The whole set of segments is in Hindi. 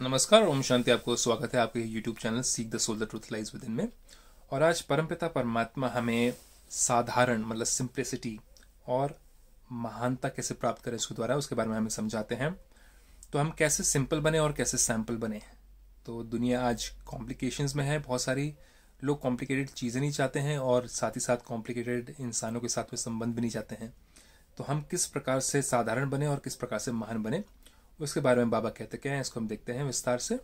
नमस्कार ओम शांति आपको स्वागत है आपके YouTube channel seek the soul the truth lies within में और आज परमपिता परमात्मा हमें साधारण मतलब सिंप्लिसिटी और महानता कैसे प्राप्त करें उसके द्वारा उसके बारे में हमें समझाते हैं तो हम कैसे सिंपल बने और कैसे सैम्पल बने तो दुनिया आज कॉम्प्लिकेशंस में है बहुत सारी लोग कॉम्प्लिकेटेड चीज़ें नहीं चाहते हैं और साथ ही साथ कॉम्प्लिकेटेड इंसानों के साथ में संबंध भी नहीं चाहते हैं तो हम किस प्रकार से साधारण बने और किस प्रकार से महान बने उसके बारे में बाबा कहते क्या है इसको हम देखते हैं विस्तार से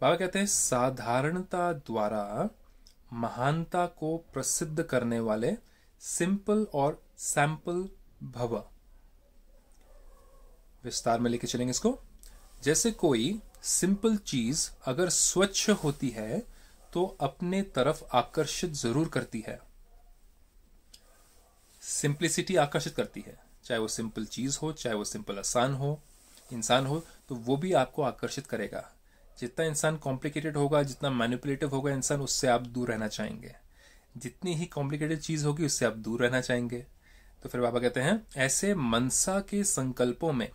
बाबा कहते हैं साधारणता द्वारा महानता को प्रसिद्ध करने वाले सिंपल और सैंपल भव विस्तार में लेके चलेंगे इसको जैसे कोई सिंपल चीज अगर स्वच्छ होती है तो अपने तरफ आकर्षित जरूर करती है सिंप्लिसिटी आकर्षित करती है चाहे वो सिंपल चीज़ हो चाहे वो सिंपल आसान हो इंसान हो तो वो भी आपको आकर्षित करेगा जितना इंसान कॉम्प्लिकेटेड होगा जितना मैनिपुलेटिव होगा इंसान उससे आप दूर रहना चाहेंगे जितनी ही कॉम्प्लिकेटेड चीज़ होगी उससे आप दूर रहना चाहेंगे तो फिर बाबा कहते हैं ऐसे मनसा के संकल्पों में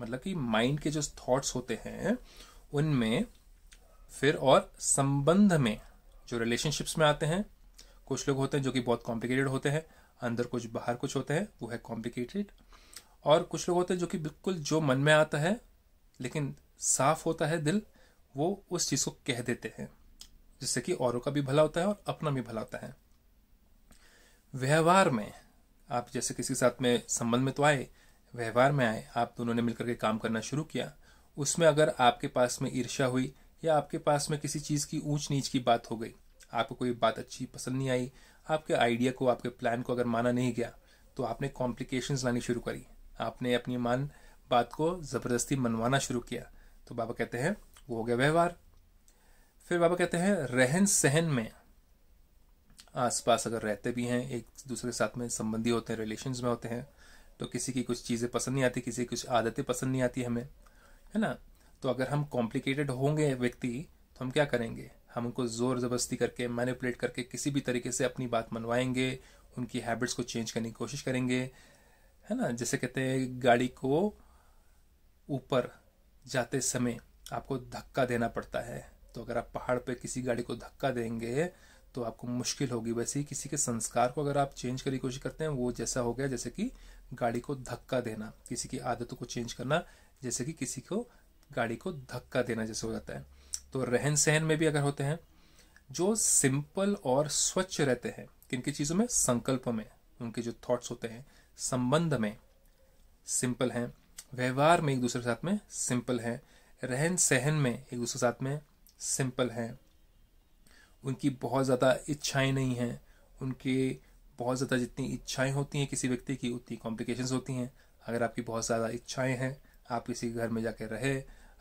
मतलब कि माइंड के जो थॉट्स होते हैं उनमें फिर और संबंध में जो रिलेशनशिप्स में आते हैं कुछ लोग होते हैं जो कि बहुत कॉम्प्लिकेटेड होते हैं अंदर कुछ बाहर कुछ होते हैं वो है कॉम्प्लिकेटेड और कुछ लोग होते हैं जो कि बिल्कुल जो मन में आता है लेकिन साफ होता है दिल वो उस चीज़ को कह देते हैं जिससे कि औरों का भी भला होता है और अपना भी भला होता है व्यवहार में आप जैसे किसी के साथ में संबंध में तो आए व्यवहार में आए आप दोनों ने मिलकर के काम करना शुरू किया उसमें अगर आपके पास में ईर्ष्या हुई या आपके पास में किसी चीज़ की ऊंच नीच की बात हो गई आपको कोई बात अच्छी पसंद नहीं आई आपके आइडिया को आपके प्लान को अगर माना नहीं गया तो आपने कॉम्प्लिकेशंस लानी शुरू करी आपने अपनी मान बात को ज़बरदस्ती मनवाना शुरू किया तो बाबा कहते हैं वो हो गया व्यवहार फिर बाबा कहते हैं रहन सहन में आसपास अगर रहते भी हैं एक दूसरे के साथ में संबंधी होते हैं रिलेशन में होते हैं तो किसी की कुछ चीज़ें पसंद नहीं आती किसी की कुछ आदतें पसंद नहीं आती हमें है ना तो अगर हम कॉम्प्लिकेटेड होंगे व्यक्ति तो हम क्या करेंगे हम उनको ज़ोर ज़बरदस्ती करके मैनिपुलेट करके किसी भी तरीके से अपनी बात मनवाएंगे उनकी हैबिट्स को चेंज करने की कोशिश करेंगे है ना जैसे कहते हैं गाड़ी को ऊपर जाते समय आपको धक्का देना पड़ता है तो अगर आप पहाड़ पे किसी गाड़ी को धक्का देंगे तो आपको मुश्किल होगी वैसे ही किसी के संस्कार को अगर आप चेंज करने की कोशिश करते हैं वो जैसा हो गया जैसे कि गाड़ी को धक्का देना किसी की आदतों को चेंज करना जैसे कि किसी को गाड़ी को धक्का देना जैसे हो जाता है तो रहन सहन में भी अगर होते हैं जो सिंपल और स्वच्छ रहते हैं किनकी चीज़ों में संकल्प में उनके जो थॉट्स होते हैं संबंध में सिंपल हैं व्यवहार में एक दूसरे के साथ में सिंपल हैं रहन सहन में एक दूसरे के साथ में सिंपल हैं उनकी बहुत ज़्यादा इच्छाएं नहीं हैं उनके बहुत ज़्यादा जितनी इच्छाएं होती हैं किसी व्यक्ति की उतनी कॉम्प्लिकेशंस होती हैं अगर आपकी बहुत ज़्यादा इच्छाएं हैं आप किसी घर में जाकर रहे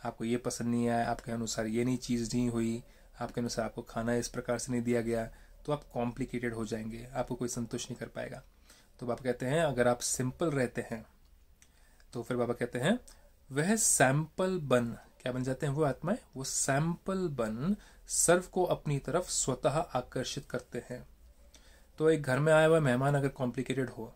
आपको ये पसंद नहीं आया आपके अनुसार ये नहीं चीज़ नहीं हुई आपके अनुसार आपको खाना इस प्रकार से नहीं दिया गया तो आप कॉम्प्लिकेटेड हो जाएंगे आपको कोई संतुष्ट नहीं कर पाएगा तो बाबा कहते हैं अगर आप सिंपल रहते हैं तो फिर बाबा कहते हैं वह सैंपल बन क्या बन जाते हैं वो आत्माएं वो सैंपल बन सर्व को अपनी तरफ स्वतः आकर्षित करते हैं तो एक घर में आया हुआ मेहमान अगर कॉम्प्लिकेटेड हो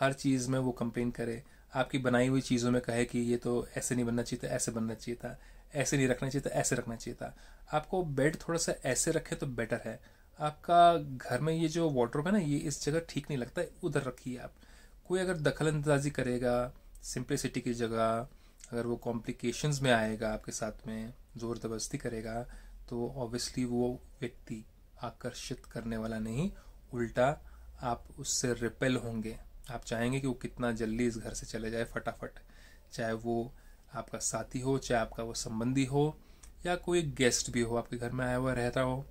हर चीज़ में वो कंप्लेन करे आपकी बनाई हुई चीज़ों में कहे कि ये तो ऐसे नहीं बनना चाहिए था तो ऐसे बनना चाहिए था ऐसे नहीं रखना चाहिए था तो ऐसे रखना चाहिए था आपको बेड थोड़ा सा ऐसे रखे तो बेटर है आपका घर में ये जो वाटर है ना ये इस जगह ठीक नहीं लगता उधर रखिए आप कोई अगर दखल अंदाजी करेगा सिंप्लिसिटी की जगह अगर वो कॉम्प्लिकेशंस में आएगा आपके साथ में ज़ोर जबरदस्ती करेगा तो ऑब्वियसली वो व्यक्ति आकर्षित करने वाला नहीं उल्टा आप उससे रिपेल होंगे आप चाहेंगे कि वो कितना जल्दी इस घर से चले जाए फटाफट चाहे वो आपका साथी हो चाहे आपका वो संबंधी हो या कोई गेस्ट भी हो आपके घर में आया हुआ रहता हो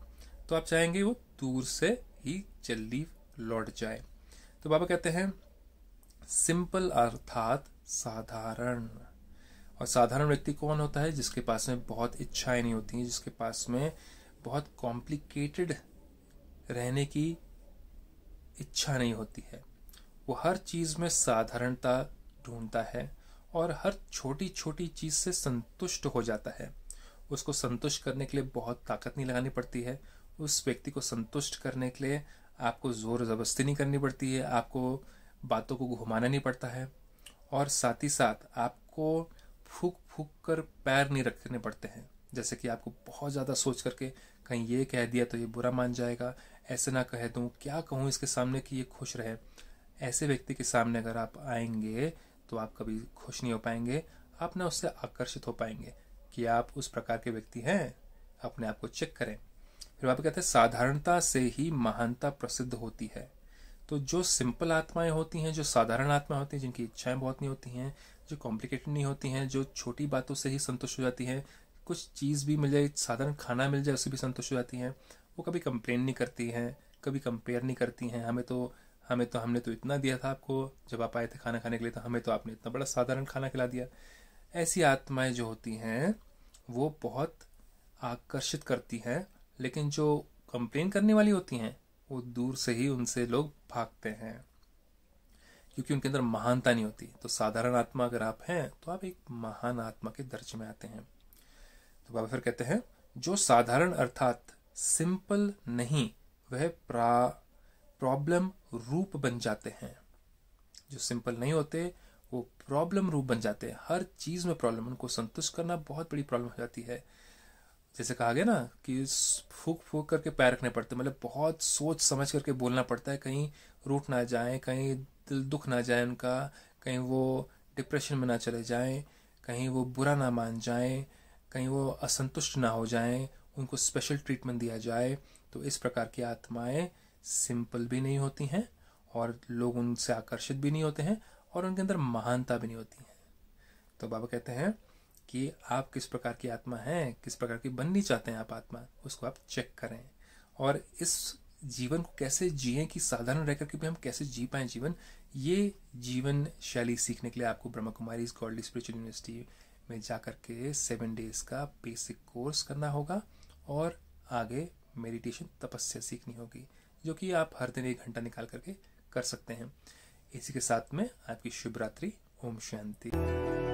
तो आप चाहेंगे वो दूर से ही जल्दी लौट जाए तो बाबा कहते हैं सिंपल अर्थात साधारण और साधारण व्यक्ति कौन होता है जिसके पास में बहुत इच्छाएं नहीं होती हैं जिसके पास में बहुत कॉम्प्लिकेटेड रहने की इच्छा नहीं होती है वो हर चीज में साधारणता ढूंढता है और हर छोटी छोटी चीज से संतुष्ट हो जाता है उसको संतुष्ट करने के लिए बहुत ताकत नहीं लगानी पड़ती है उस व्यक्ति को संतुष्ट करने के लिए आपको ज़ोर ज़बरदस्ती नहीं करनी पड़ती है आपको बातों को घुमाना नहीं पड़ता है और साथ ही साथ आपको फूक फूक कर पैर नहीं रखने पड़ते हैं जैसे कि आपको बहुत ज़्यादा सोच करके कहीं ये कह दिया तो ये बुरा मान जाएगा ऐसे ना कह दूँ क्या कहूँ इसके सामने कि ये खुश रहे ऐसे व्यक्ति के सामने अगर आप आएंगे तो आप कभी खुश नहीं हो पाएंगे आप ना उससे आकर्षित हो पाएंगे कि आप उस प्रकार के व्यक्ति हैं अपने आप को चेक करें फिर आप कहते हैं साधारणता से ही महानता प्रसिद्ध होती है तो जो सिंपल आत्माएं होती हैं जो साधारण आत्माएं होती हैं जिनकी इच्छाएं बहुत नहीं होती हैं जो कॉम्प्लिकेटेड नहीं होती हैं जो छोटी बातों से ही संतुष्ट हो जाती हैं कुछ चीज़ भी मिल जाए साधारण खाना मिल जाए उससे भी संतुष्ट हो जाती हैं वो कभी कंप्लेन नहीं करती हैं कभी कंपेयर नहीं करती हैं हमें तो हमें तो हमने तो इतना दिया था आपको जब आप आए थे खाना खाने के लिए तो हमें तो आपने इतना बड़ा साधारण खाना खिला दिया ऐसी आत्माएं जो होती हैं वो बहुत आकर्षित करती हैं लेकिन जो कंप्लेन करने वाली होती हैं वो दूर से ही उनसे लोग भागते हैं क्योंकि उनके अंदर महानता नहीं होती तो साधारण आत्मा अगर आप हैं तो आप एक महान आत्मा के दर्जे में आते हैं तो बाबा फिर कहते हैं जो साधारण अर्थात सिंपल नहीं वह प्रा प्रॉब्लम रूप बन जाते हैं जो सिंपल नहीं होते वो प्रॉब्लम रूप बन जाते हैं हर चीज में प्रॉब्लम उनको संतुष्ट करना बहुत बड़ी प्रॉब्लम हो जाती है जैसे कहा गया ना कि फूक फूक करके पैर रखने पड़ते हैं मतलब बहुत सोच समझ करके बोलना पड़ता है कहीं रूट ना जाए कहीं दिल दुख ना जाए उनका कहीं वो डिप्रेशन में ना चले जाए कहीं वो बुरा ना मान जाए कहीं वो असंतुष्ट ना हो जाए उनको स्पेशल ट्रीटमेंट दिया जाए तो इस प्रकार की आत्माएं सिंपल भी नहीं होती हैं और लोग उनसे आकर्षित भी नहीं होते हैं और उनके अंदर महानता भी नहीं होती है तो बाबा कहते हैं कि आप किस प्रकार की आत्मा हैं किस प्रकार की बननी चाहते हैं आप आत्मा उसको आप चेक करें और इस जीवन को कैसे जिए कि साधारण रह करके भी हम कैसे जी पाए जीवन ये जीवन शैली सीखने के लिए आपको ब्रह्म कुमारी गॉडली स्पिरिचुअल यूनिवर्सिटी में जा करके के सेवन डेज का बेसिक कोर्स करना होगा और आगे मेडिटेशन तपस्या सीखनी होगी जो कि आप हर दिन एक घंटा निकाल करके कर सकते हैं इसी के साथ में आपकी शुभ रात्रि ओम शांति